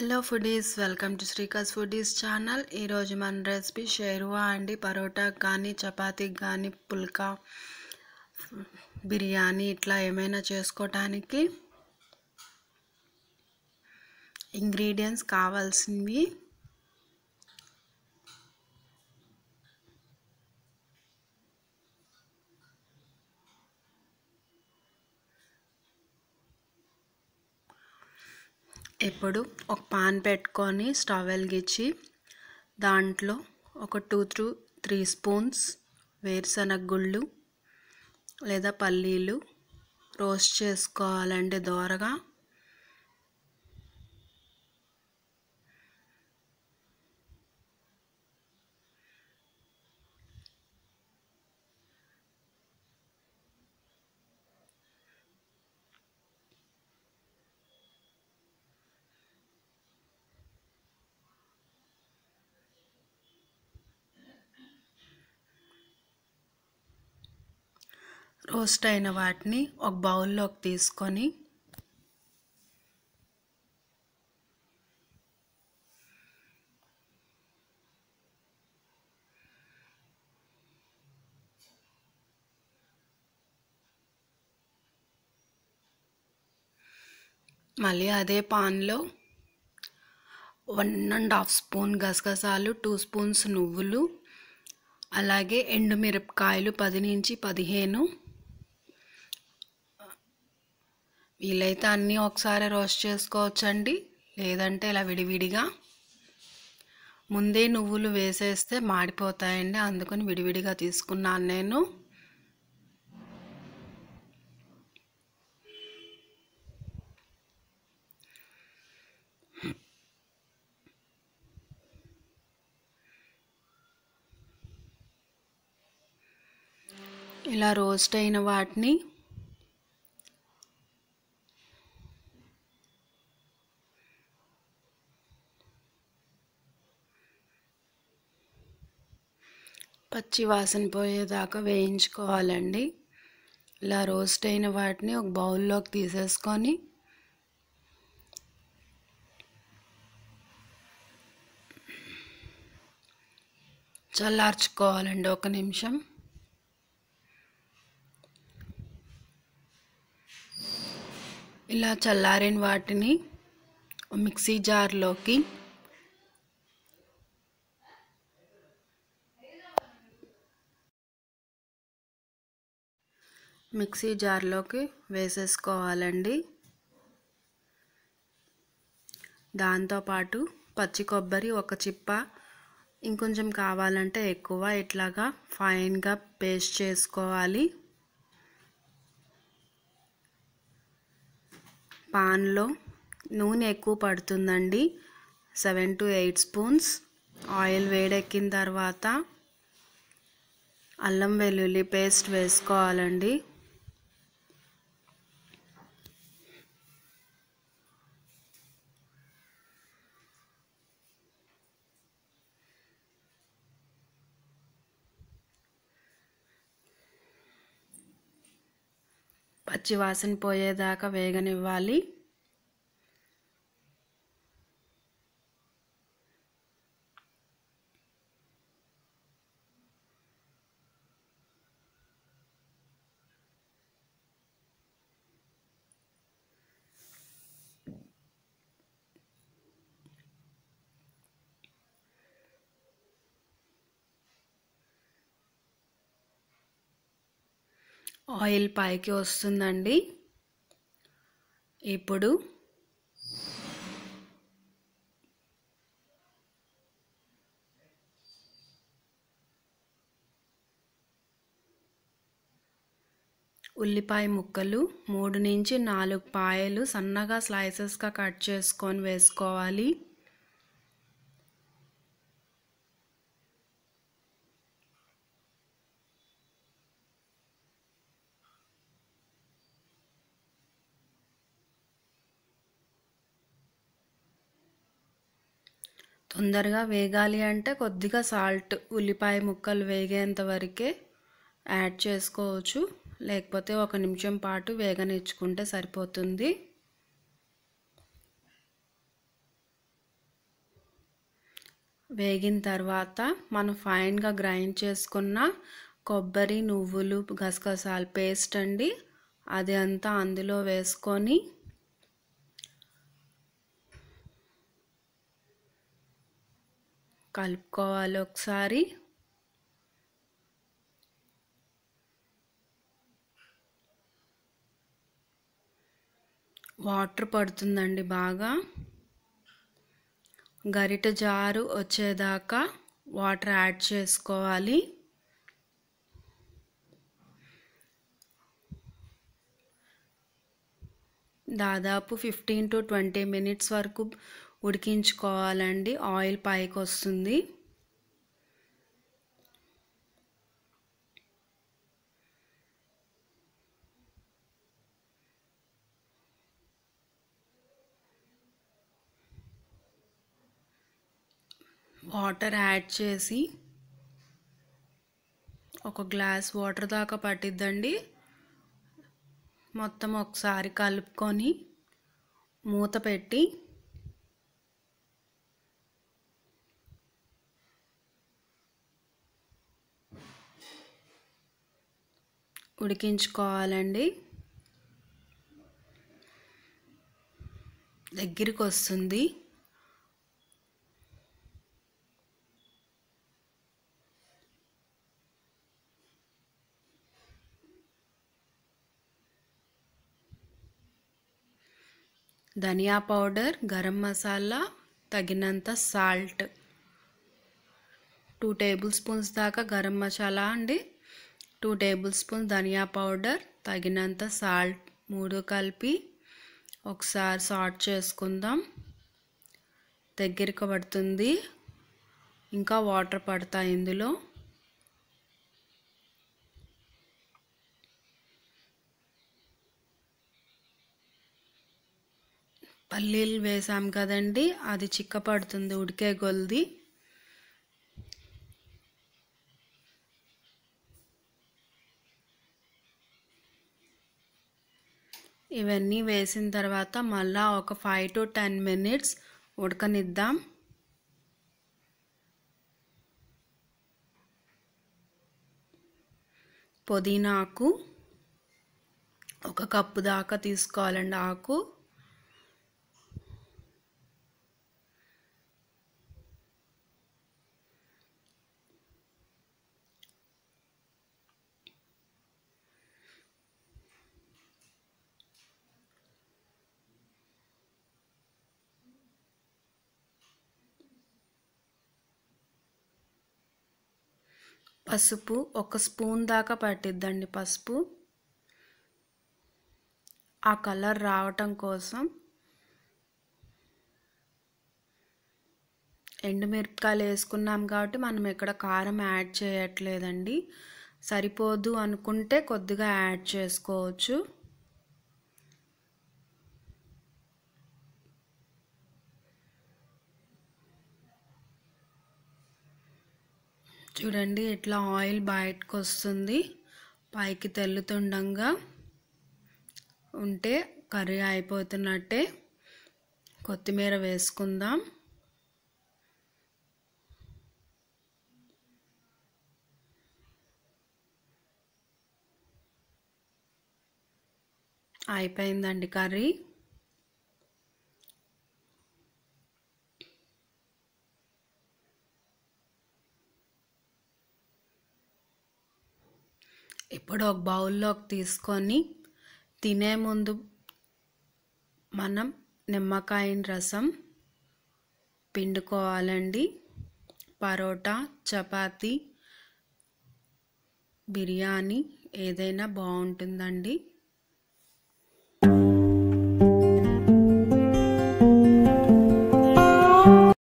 hello foodies welcome to Srikas foodies channel ఈరోజు మన recipe sherwa అండి పరోటా కానీ చపాతీకి కానీ పుల్కా బిర్యానీ ఇట్లా ఏమైనా చేసుకోవటానికి ఇంగ్రీడియంట్స్ కావాల్సినవి ఇప్పుడు ఒక పాన్ పెట్టుకొని స్టవ్ వెలిగించి దాంట్లో ఒక టూ త్రూ త్రీ స్పూన్స్ వేరుశనగ గుళ్ళు లేదా పల్లీలు రోస్ట్ చేసుకోవాలంటే దోరగా రోస్ట్ అయిన వాటిని ఒక బౌల్లోకి తీసుకొని మళ్ళీ అదే పాన్లో వన్ అండ్ హాఫ్ స్పూన్ గసగసాలు టూ స్పూన్స్ నువ్వులు అలాగే ఎండుమిరపకాయలు పది నుంచి పదిహేను వీలైతే అన్నీ ఒకసారి రోస్ట్ చేసుకోవచ్చండి లేదంటే ఇలా విడివిడిగా ముందే నువ్వులు వేసేస్తే మాడిపోతాయండి అందుకని విడివిడిగా తీసుకున్నాను నేను ఇలా రోస్ట్ అయిన వాటిని పచ్చి వాసన పోయేదాకా వేయించుకోవాలండి ఇలా రోస్ట్ అయిన వాటిని ఒక బౌల్లోకి తీసేసుకొని చల్లార్చుకోవాలండి ఒక నిమిషం ఇలా చల్లారిన వాటిని మిక్సీ జార్లోకి మిక్సీ జార్లోకి వేసేసుకోవాలండి దాంతోపాటు పచ్చి కొబ్బరి ఒక చిప్ప ఇంకొంచెం కావాలంటే ఎక్కువ ఇట్లాగా ఫైన్గా పేస్ట్ చేసుకోవాలి పాన్లో నూనె ఎక్కువ పడుతుందండి seven to eight spoons oil వేడెక్కిన తర్వాత అల్లం వెల్లుల్లి పేస్ట్ వేసుకోవాలండి పచ్చివాసన పోయేదాకా వేగనివ్వాలి ఆయిల్ పైకి వస్తుందండి ఇప్పుడు ఉల్లిపాయ ముక్కలు మూడు నుంచి నాలుగు పాయలు సన్నగా స్లైసెస్గా కట్ చేసుకొని వేసుకోవాలి తొందరగా వేగాలి అంటే కొద్దిగా సాల్ట్ ఉల్లిపాయ ముక్కలు వేగేంత వరకే యాడ్ చేసుకోవచ్చు లేకపోతే ఒక నిమిషం పాటు వేగనిచ్చుకుంటే సరిపోతుంది వేగిన తర్వాత మనం ఫైన్గా గ్రైండ్ చేసుకున్న కొబ్బరి నువ్వులు గసగసాలు పేస్ట్ అండి అది అంతా అందులో వేసుకొని కలుపుకోవాలి ఒకసారి వాటర్ పడుతుందండి బాగా గరిట జారు వచ్చేదాకా వాటర్ యాడ్ చేసుకోవాలి దాదాపు ఫిఫ్టీన్ టు ట్వంటీ మినిట్స్ వరకు ఉడికించుకోవాలండి ఆయిల్ పైకి వస్తుంది వాటర్ యాడ్ చేసి ఒక గ్లాస్ వాటర్ దాకా పట్టిద్దండి మొత్తం ఒకసారి కలుపుకొని మూత పెట్టి ఉడికించుకోవాలండి దగ్గరికి వస్తుంది ధనియా పౌడర్ గరం మసాలా తగినంత సాల్ట్ టూ టేబుల్ స్పూన్స్ దాకా గరం మసాలా అండి టూ టేబుల్ స్పూన్ ధనియా పౌడర్ తగినంత సాల్ట్ మూడు కలిపి ఒకసారి సాల్ట్ చేసుకుందాం దగ్గరికి పడుతుంది ఇంకా వాటర్ పడతాయి ఇందులో పల్లీలు వేసాం కదండి అది చిక్క పడుతుంది ఉడికే గొల్ది ఇవన్నీ వేసిన తర్వాత మళ్ళీ ఒక ఫైవ్ టు టెన్ మినిట్స్ ఉడకనిద్దాం పుదీనా ఆకు ఒక కప్పు దాకా తీసుకోవాలండి ఆకు పసుపు ఒక స్పూన్ దాకా పట్టిద్దండి పసుపు ఆ కలర్ రావటం కోసం ఎండుమిరపకాయలు వేసుకున్నాం కాబట్టి మనం ఇక్కడ కారం యాడ్ చేయట్లేదండి సరిపోదు అనుకుంటే కొద్దిగా యాడ్ చేసుకోవచ్చు చూడండి ఇట్లా ఆయిల్ బయటకు వస్తుంది పైకి తెల్లుతుండగా ఉంటే కర్రీ అయిపోతున్నట్టే కొత్తిమీర వేసుకుందాం అయిపోయిందండి కర్రీ ఇప్పుడు ఒక బౌల్లోకి తీసుకొని తినే ముందు మనం నిమ్మకాయ రసం పిండుకోవాలండి పరోటా చపాతీ బిర్యానీ ఏదైనా బాగుంటుందండి